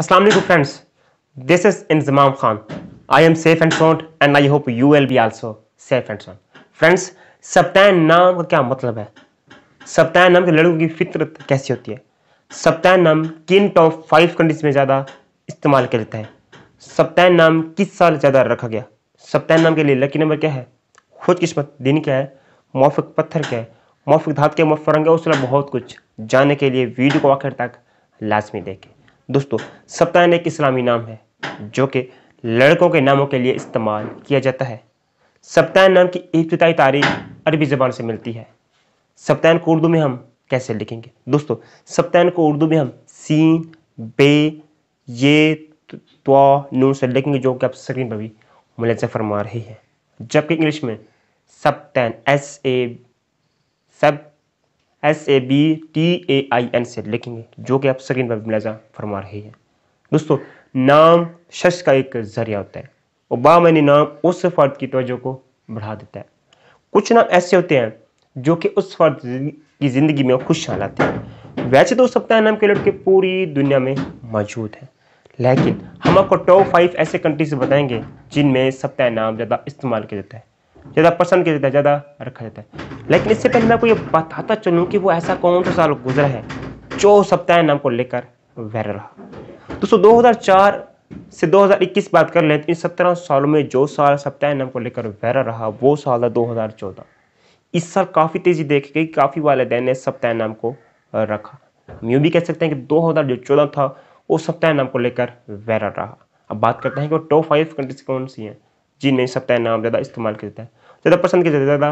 अस्सलाम वालेकुम friends this is Inzamam Khan I am safe and sound and I hope you will be also safe and sound friends सप्ताह नाम का क्या मतलब है सप्ताह नाम के लड़कों की फितरत कैसी होती है सप्ताह नाम किन टॉप फाइव कंट्रीज में ज़्यादा इस्तेमाल किया जाता है सप्तान नाम किस साल ज़्यादा रखा गया सप्तान नाम के लिए लकी नंबर क्या है खुदकिस्मत दिन क्या है मौफिक पत्थर क्या है मौफिक धात के मौफ रंग है उस बहुत कुछ जानने के लिए वीडियो को आखिर तक लाजमी देखें दोस्तों सप्तान एक इस्लामी नाम है जो कि लड़कों के नामों के लिए इस्तेमाल किया जाता है सप्तान नाम की इब्तदाई तारीख अरबी ज़बान से मिलती है सप्तान को उर्दू में हम कैसे लिखेंगे दोस्तों सप्तान को उर्दू में हम सीन बे ये तो नून से लिखेंगे जो कि आप स्क्रीन पर भी मुलाजा फरमा रही है जबकि इंग्लिश में सप्तान एस ए सब S A B T A I N से लिखेंगे जो कि आप स्क्रीन पर मुलाजा फरमा रहे हैं दोस्तों नाम शख्स का एक जरिया होता है और बामानी नाम उस फर्द की तोजो को बढ़ा देता है कुछ नाम ऐसे होते हैं जो कि उस फर्द की ज़िंदगी में खुशहाल आते हैं वैसे तो सप्ताह नाम के लड़के पूरी दुनिया में मौजूद हैं लेकिन हम आपको टॉप फाइव ऐसे कंट्रीज बताएंगे जिनमें सप्ताह नाम ज़्यादा इस्तेमाल किया जाता है ज़्यादा पसंद किया जाता है ज़्यादा रखा जाता है लेकिन इससे पहले मैं आपको ये बताता चलूँ कि वो ऐसा कौन सा साल गुजरा है जो सप्ताह नाम को लेकर वैर रहा दोस्तों चार से 2021 बात कर लें तो इन सत्रह सालों में जो साल सप्ताह नाम को लेकर वैर रहा वो साल था चौदह इस साल काफ़ी तेज़ी देखी गई काफ़ी दिन ने सप्ताह नाम को रखा हम यूँ भी कह सकते हैं कि दो हज़ार जो चौदह था वो सप्ताह नाम को लेकर वैर रहा अब बात करते हैं कि वो टॉप फाइव कंट्रीज कौन सी हैं जिनमें सप्ताह नाम ज़्यादा इस्तेमाल किया जाता है ज़्यादा पसंद किया जाता ज़्यादा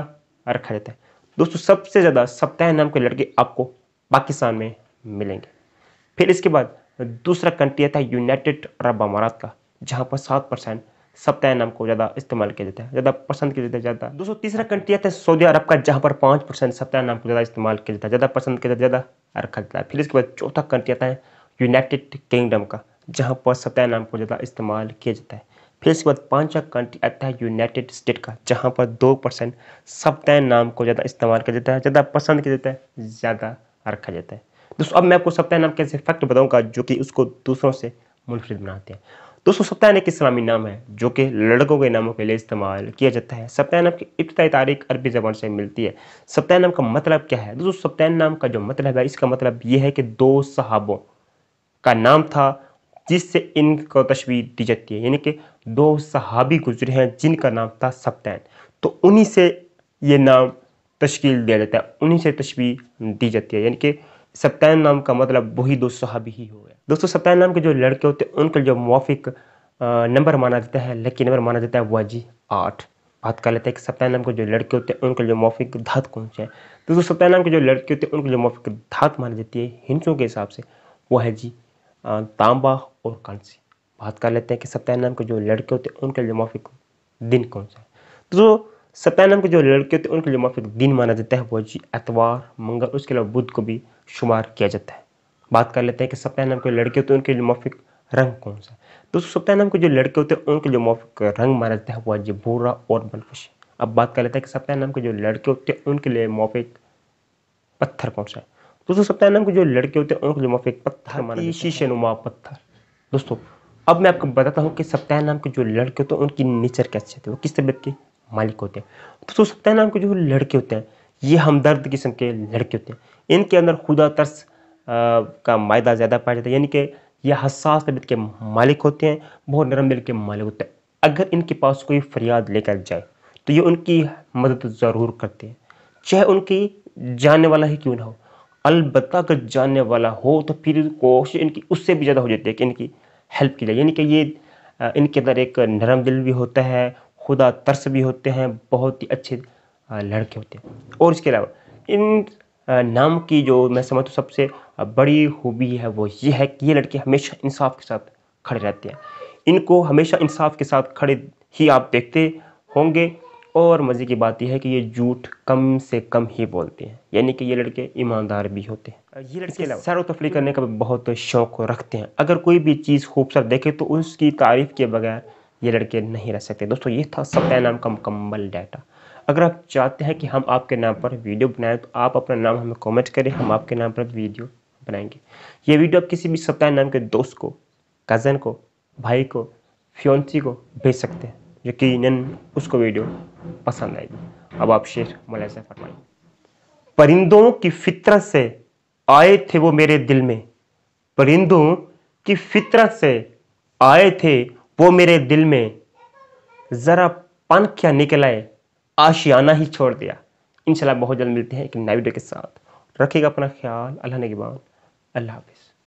रखा जाता है दोस्तों सबसे ज़्यादा सप्ताह नाम के लड़के आपको पाकिस्तान में मिलेंगे फिर इसके बाद दूसरा कंट्री आता है यूनाइटेड अरब अमारात का जहाँ पर सात परसेंट सप्ताह नाम को ज़्यादा इस्तेमाल किया जाता है ज़्यादा पसंद किया जाता है ज़्यादा दोस्तों तीसरा कंट्री आता है सऊदी अरब का जहाँ पर पाँच परसेंट सप्ताह नाम को ज़्यादा इस्तेमाल किया जाता है ज़्यादा पसंद किया जाता है ज़्यादा रखा जाता है फिर इसके बाद चौथा कंट्री आता है यूनाइटेड किंगडम का जहाँ पर सप्ताह नाम को ज़्यादा इस्तेमाल किया जाता है फिर इसके बाद पांचवा कंट्री आता है यूनाइटेड स्टेट का जहाँ पर दो परसेंट सप्तान नाम को ज़्यादा इस्तेमाल किया जाता है ज़्यादा पसंद किया जाता है ज़्यादा रखा जाता है दोस्तों अब मैं आपको सप्ताह नाम कैसे फैक्ट बताऊँगा जो कि उसको दूसरों से मुनफरद बनाते हैं दोस्तों सप्ताह एक इस्लामी नाम है जो कि लड़कों के नामों के लिए इस्तेमाल किया जाता है सप्ताह नाम की इब्तदाई तारीख अरबी ज़बान से मिलती है सप्ताह नाम का मतलब क्या है दोस्तों सप्ताह नाम का जो मतलब है इसका मतलब यह है कि दो सहाबों का नाम था जिससे इनको तशवीर दी जाती है यानी कि दो सहाबी गुजरे हैं जिनका नाम था सप्तैन तो उन्हीं से ये नाम तश्कील दिया जाता है उन्हीं से तस्वीर दी जाती है यानी कि सप्तैन नाम का मतलब वही दो सहाबी ही हो गया दोस्तों सप्तैन नाम के जो लड़के होते हैं उनका जो मुआफिक नंबर माना जाता है लकी नंबर माना जाता है वह जी आठ बात कर लेते हैं कि सप्तैन नाम के जो लड़के होते हैं उनके जो मौफिक धात कौन से है दोस्तों सप्तैन नाम के जो लड़के होते हैं उनके जो मौफिक धात मानी जाती है हिंसों के हिसाब से वह है जी तांबा और कांसी बात कर लेते हैं कि सत्यानंद के जो लड़के होते हैं उनके लिए माफिक दिन कौन सा है तो जो सत्यानंद के जो लड़के होते हैं उनके लिए माफिक दिन माना जाता है वो जी एतवार मंगल उसके अलावा बुध को भी शुमार किया जाता है बात कर लेते हैं कि सत्यानंद के लड़के होते हैं उनके लिए माफिक रंग कौन सा है दोस्तों सत्यानंद के जो लड़के होते हैं उनके लिए माफिक रंग माना जाता है वो जी भूरा और बनफश अब बात कर लेते हैं कि सत्यानंद के जो लड़के होते हैं उनके लिए माफिक पत्थर कौन सा है दोस्तों सब नाम के जो लड़के होते हैं उनको एक पत्थर माना शीशे नुमा पत्थर दोस्तों अब मैं आपको बताता हूँ कि सप्ताह नाम के जो लड़के होते हैं उनकी नेचर कैसे होते हैं वो किस तबीयत के मालिक होते हैं तो दोस्तों सप्ताह नाम के जो लड़के होते हैं ये हमदर्द किस्म के लड़के होते हैं इनके अंदर खुदा तर्स का मायदा ज़्यादा पाया जाता है यानी कि ये हसास तबीयत के मालिक होते हैं बहुत नरम दिल के मालिक होते हैं अगर इनके पास कोई फरियाद लेकर जाए तो ये उनकी मदद ज़रूर करते हैं चाहे उनकी जानने वाला ही क्यों ना हो अलबत् अगर जानने वाला हो तो फिर कोशिश इनकी उससे भी ज़्यादा हो जाती है कि इनकी हेल्प की जाए यानी कि ये इनके अंदर एक नरम दिल भी होता है खुदा तर्स भी होते हैं बहुत ही अच्छे लड़के होते हैं और इसके अलावा इन नाम की जो मैं समझता हूँ सबसे बड़ी खूबी है वो ये है कि ये लड़के हमेशा इंसाफ के साथ खड़े रहते हैं इनको हमेशा इंसाफ के साथ खड़े ही आप देखते होंगे और मज़े की बात यह है कि ये झूठ कम से कम ही बोलते हैं यानी कि ये लड़के ईमानदार भी होते हैं ये लड़के सैर तफरी करने का बहुत शौक़ रखते हैं अगर कोई भी चीज़ खूबसूरत देखे तो उसकी तारीफ़ के बगैर ये लड़के नहीं रह सकते दोस्तों ये था सत्या नाम का मुकम्मल डाटा अगर आप चाहते हैं कि हम आपके नाम पर वीडियो बनाएं तो आप अपना नाम हमें कमेंट करें हम आपके नाम पर वीडियो बनाएंगे ये वीडियो आप किसी भी सत्या नाम के दोस्त को कज़न को भाई को फ्योन्सी को भेज सकते हैं यकीनन उसको वीडियो पसंद आएगी अब आप शेर मुलायजा फरमाइए परिंदों की फितरत से आए थे वो मेरे दिल में परिंदों की फितरत से आए थे वो मेरे दिल में ज़रा पन क्या निकलाए आशियाना ही छोड़ दिया इंशाल्लाह बहुत जल्द मिलते हैं एक नए वीडियो के साथ रखिएगा अपना ख्याल अल्लाह नगबान अल्लाह हाफिज़